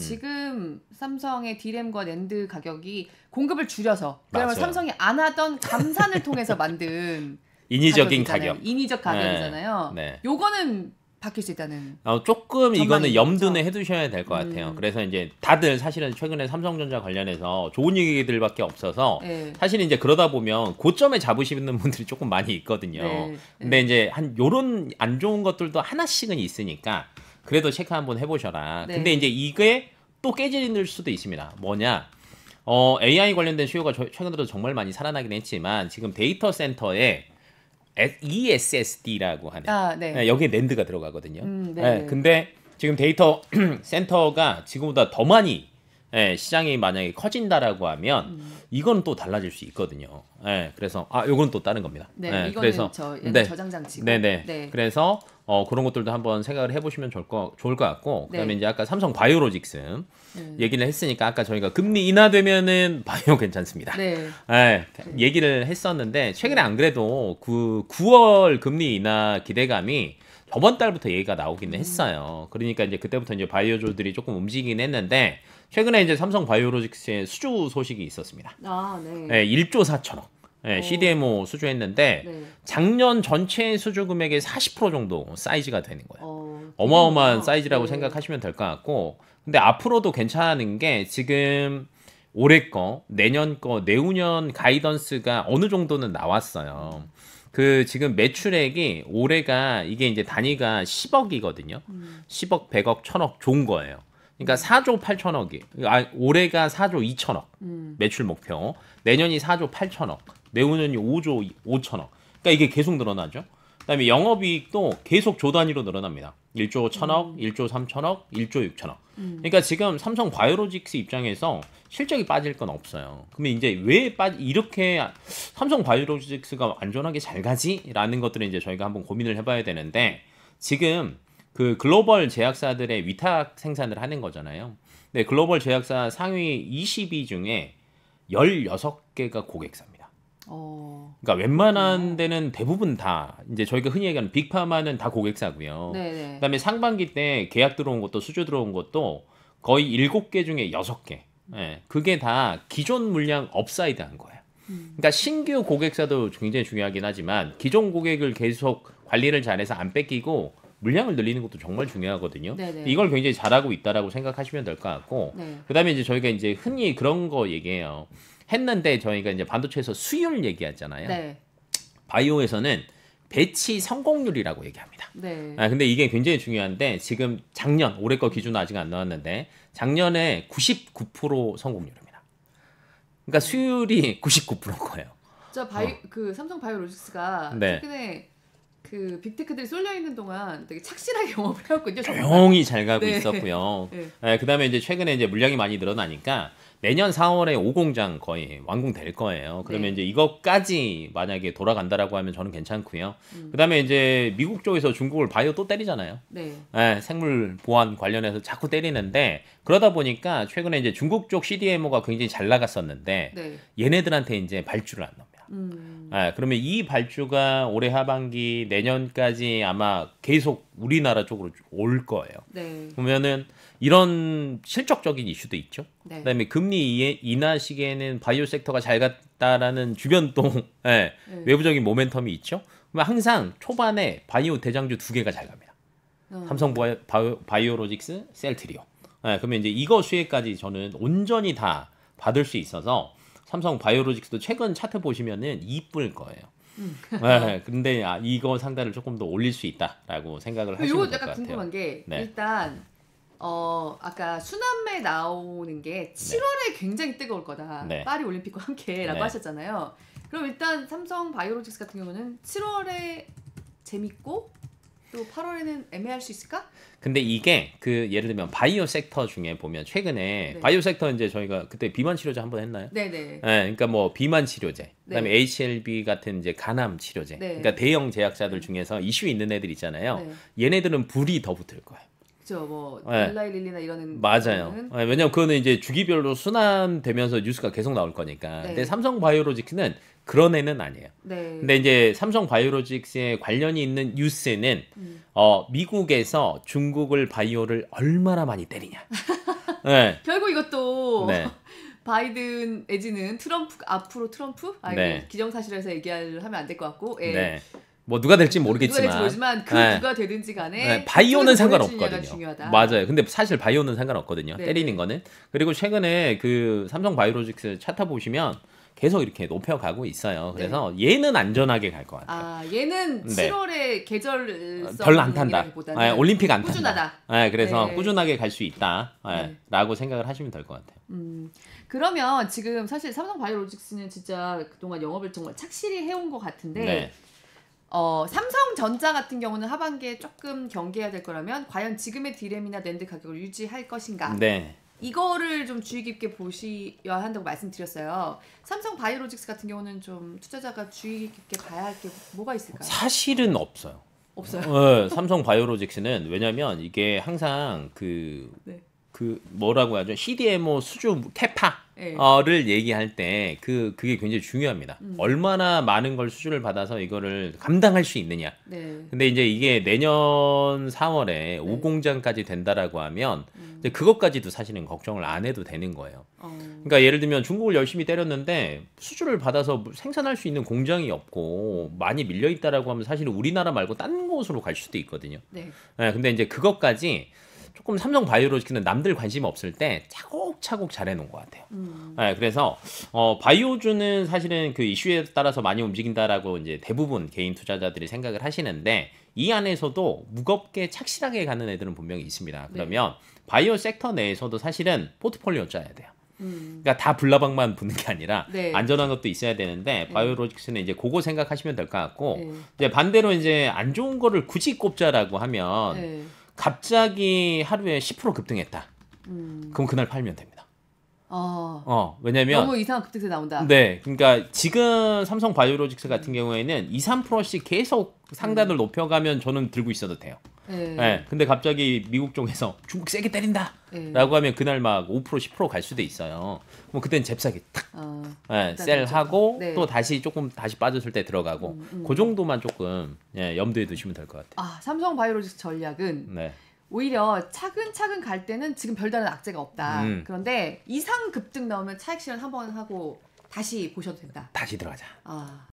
음. 지금 삼성의 디램과 랜드 가격이 공급을 줄여서 그러면 삼성이 안 하던 감산을 통해서 만든 인위적인 가격이잖아요. 가격 인위적 가격이잖아요. 네. 네. 요거는 바뀔 수 있다는. 어, 조금 이거는 염두는 해두셔야 될 것 같아요. 음. 그래서 이제 다들 사실은 최근에 삼성전자 관련해서 좋은 얘기들밖에 없어서 네. 사실 이제 그러다 보면 고점에 잡으시는 분들이 조금 많이 있거든요. 네. 근데 네. 이제 한 요런 안 좋은 것들도 하나씩은 있으니까 그래도 체크 한번 해보셔라. 네. 근데 이제 이게 또 깨질 수도 있습니다. 뭐냐? 어, AI 관련된 수요가 최근 들어 정말 많이 살아나긴 했지만 지금 데이터 센터에 ESSD라고 하는 아, 네. 네 여기에 랜드가 들어가거든요. 음, 네, 네, 네. 근데 지금 데이터 센터가 지금보다 더 많이 예, 시장이 만약에 커진다라고 하면 음. 이건 또 달라질 수 있거든요. 예, 그래서 아, 요건 또 다른 겁니다. 네, 예, 이거는 그래서 저, 네, 저장 장치. 네, 네, 네, 그래서 어, 그런 것들도 한번 생각을 해보시면 좋을 거 좋을 것 같고 네. 그다음에 이제 아까 삼성 바이오로직스 음. 얘기를 했으니까 아까 저희가 금리 인하되면은 바이오 괜찮습니다. 네. 예, 얘기를 했었는데 최근에 안 그래도 그 9월 금리 인하 기대감이 저번 달부터 얘기가 나오긴 음. 했어요. 그러니까 이제 그때부터 이제 바이오조들이 조금 움직이긴 했는데 최근에 이제 삼성 바이오로직스의 수주 소식이 있었습니다. 아, 네. 네 예, 1조 4천억. 네, 예, CDMO 수주했는데 네. 작년 전체 수주 금액의 40% 정도 사이즈가 되는 거예요. 어, 마어마한 아, 사이즈라고 네. 생각하시면 될 것 같고 근데 앞으로도 괜찮은 게 지금 올해 거, 내년 거, 내후년 가이던스가 어느 정도는 나왔어요. 음. 그 지금 매출액이 올해가 이게 이제 단위가 10억이거든요. 음. 10억, 100억, 1000억 좋은 거예요. 그러니까 4조 8천억이 아 올해가 4조 2천억 음. 매출 목표. 내년이 4조 8천억. 내후년이 5조 5천억. 그러니까 이게 계속 늘어나죠. 그다음에 영업이익도 계속 조 단위로 늘어납니다. 1조 1천억, 음. 1조 3천억, 1조 6천억. 음. 그러니까 지금 삼성 바이오로직스 입장에서 실적이 빠질 건 없어요. 그러면 이제 왜 빠, 이렇게 삼성 바이오로직스가 안전하게 잘 가지?라는 것들을 이제 저희가 한번 고민을 해봐야 되는데 지금 그 글로벌 제약사들의 위탁 생산을 하는 거잖아요. 근 글로벌 제약사 상위 20위 중에 16개가 고객사입니다. 어... 그러니까 웬만한 네. 데는 대부분 다 이제 저희가 흔히 얘기하는 빅파마는 다 고객사고요. 네네. 네. 그다음에 상반기 때 계약 들어온 것도 수주 들어온 것도 거의 일곱 개 중에 여섯 개. 음. 예, 그게 다 기존 물량 업사이드한 거예요. 음. 그러니까 신규 고객사도 굉장히 중요하긴 하지만 기존 고객을 계속 관리를 잘해서 안 뺏기고 물량을 늘리는 것도 정말 중요하거든요. 네네. 네. 이걸 굉장히 잘하고 있다라고 생각하시면 될 것 같고, 네. 그다음에 이제 저희가 이제 흔히 그런 거 얘기해요. 했는데 저희가 이제 반도체에서 수율 얘기하잖아요. 네. 바이오에서는 배치 성공률이라고 얘기합니다. 네. 아, 근데 이게 굉장히 중요한데 지금 작년 올해 거 기준 아직 안 나왔는데 작년에 99% 성공률입니다. 그러니까 수율이 99%인 거예요. 저 바이 어. 그 삼성 바이오로직스가 네. 최근에 그 빅테크들이 쏠려 있는 동안 되게 착실하게 영업을 해왔군요. 조용히 잘 가고 네. 있었고요. 네. 네. 그다음에 이제 최근에 이제 물량이 많이 늘어나니까 내년 4월에 5공장 거의 완공될 거예요. 그러면 네. 이제 이것까지 만약에 돌아간다라고 하면 저는 괜찮고요. 음. 그다음에 이제 미국 쪽에서 중국을 바이오 또 때리잖아요. 네. 예, 생물 보안 관련해서 자꾸 때리는데 그러다 보니까 최근에 이제 중국 쪽 CDMO가 굉장히 잘 나갔었는데 네. 얘네들한테 이제 발주를 안넘 음. 아, 그러면 이 발주가 올해 하반기 내년까지 아마 계속 우리나라 쪽으로 올 거예요. 네. 보면은 이런 실적적인 이슈도 있죠. 네. 그다음에 금리 인하 시기에는 바이오 섹터가 잘 갔다라는 주변 동 네, 예, 네. 외부적인 모멘텀이 있죠. 그러면 항상 초반에 바이오 대장주 두 개가 잘 갑니다. 어. 삼성 바이오, 바이오로직스, 셀트리오. 네, 그러면 이제 이거 수혜까지 저는 온전히 다 받을 수 있어서 삼성 바이오로직스도 최근 차트 보시면은 이쁠 거예요. 음. 네, 근데 아, 이거 상가를 조금 더 올릴 수 있다라고 생각을 하시면 될것 같아요. 이거 약간 궁금한 게 네. 일단 어 아까 순환매 나오는 게 7월에 네. 굉장히 뜨거울 거다. 네. 파리 올림픽과 함께라고 네. 하셨잖아요. 그럼 일단 삼성 바이오로직스 같은 경우는 7월에 재밌고 또 8월에는 애매할 수 있을까? 근데 이게 그 예를 들면 바이오 섹터 중에 보면 최근에 네. 바이오 섹터 이제 저희가 그때 비만 치료제 한번 했나요? 네네. 네. 네. 예, 그러니까 뭐 비만 치료제, 그다음에 네. HLB 같은 이제 간암 치료제. 네. 그러니까 대형 제약사들 음. 중에서 이슈 있는 애들 있잖아요. 네. 얘네들은 불이 더 붙을 거예요. 뭐 딜라이 예. 릴리나 이런 맞아요. 예, 왜냐면 그거는 이제 주기별로 순환되면서 뉴스가 계속 나올 거니까. 네. 근데 삼성 바이오로직스는 그런 애는 아니에요. 네. 근데 이제 삼성 바이오로직스에 관련이 있는 뉴스는 음. 어, 미국에서 중국을 바이오를 얼마나 많이 때리냐. 네. 결국 이것도 네. 바이든 에지는 트럼프 앞으로 트럼프? 아 네. 기정사실에서 얘기를 하면 안 될 것 같고. 예. 네. 뭐 누가 될지 모르겠지만 누가 될지 모르지만 그 네. 누가 되든지 간에 네. 바이오는 상관없거든요. 맞아요. 근데 사실 바이오는 상관없거든요. 네. 때리는 거는. 그리고 최근에 그 삼성 바이오로직스 차타 보시면 계속 이렇게 높여가고 있어요. 네. 그래서 네. 얘는 안전하게 갈 것 같아요. 아, 얘는 7월에 계절 어, 별로 안 탄다. 네, 아, 올림픽 안 꾸준하다. 탄다. 네, 그래서 네. 꾸준하게 갈 수 있다라고 생각을 하시면 될 것 같아요. 음, 그러면 지금 사실 삼성 바이오로직스는 진짜 그동안 영업을 정말 착실히 해온 것 같은데 어, 삼성전자 같은 경우는 하반기에 조금 경계해야 될 거라면 과연 지금의 디램이나 랜드 가격을 유지할 것인가? 네. 이거를 좀 주의 깊게 보셔야 한다고 말씀드렸어요. 삼성 바이오로직스 같은 경우는 좀 투자자가 주의 깊게 봐야 할 게 뭐가 있을까요? 사실은 없어요. 없어요. 어, 삼성 바이오로직스는 왜냐면 이게 항상 그 네. 그 뭐라고 하죠? CDMO 수주 네. 캐파를 얘기할 때 그 그게 굉장히 중요합니다. 음. 얼마나 많은 걸 수주를 받아서 이거를 감당할 수 있느냐. 네. 근데 이제 이게 내년 4월에 네. 5공장까지 된다라고 하면 음. 이제 그것까지도 사실은 걱정을 안 해도 되는 거예요. 어. 그러니까 예를 들면 중국을 열심히 때렸는데 수주를 받아서 생산할 수 있는 공장이 없고 많이 밀려 있다라고 하면 사실 은 우리나라 말고 딴 곳으로 갈 수도 있거든요. 네. 네 근데 이제 그것까지 조금 삼성 바이오로직는 남들 관심 없을 때 차곡차곡 잘 해놓은 것 같아요. 음. 네, 그래서 어, 바이오주는 사실은 그 이슈에 따라서 많이 움직인다라고 이제 대부분 개인 투자자들이 생각을 하시는데 이 안에서도 무겁게 착실하게 가는 애들은 분명히 있습니다. 네. 그러면 네. 바이오 섹터 내에서도 사실은 포트폴리오 짜야 돼요. 음. 그러니까 다 불나방만 붙는 게 아니라 네. 안전한 것도 있어야 되는데 네. 바이오로직스는 이제 그거 생각하시면 될 것 같고 네. 이제 반대로 이제 안 좋은 거를 굳이 꼽자라고 하면 갑자기 하루에 10% 급등했다. 음. 그럼 그날 팔면 됩니다. 어. 어 왜냐면 너무 이상한 급등세 나온다. 네. 그러니까 지금 삼성 바이오로직스 같은 경우에는 2, 3%씩 계속 상단을 음. 높여가면 저는 들고 있어도 돼요. 네. 네. 근데 갑자기 미국 쪽에서 중국 세게 때린다. 네. 라고 하면 그날 막 5% 10%갈 수도 있어요. 그럼 그땐 잽싸게 탁 어, 네, 셀하고 네. 또 다시 조금 다시 빠졌을 때 들어가고 음, 음. 그 정도만 조금 예, 염두에 두시면 될 것 같아요. 아 삼성 바이오로직스 전략은 네. 오히려 차근차근 갈 때는 지금 별다른 악재가 없다. 음. 그런데 이상 급등 나오면 차익 실현 한 번 하고 다시 보셔도 된다. 다시 들어가자. 아.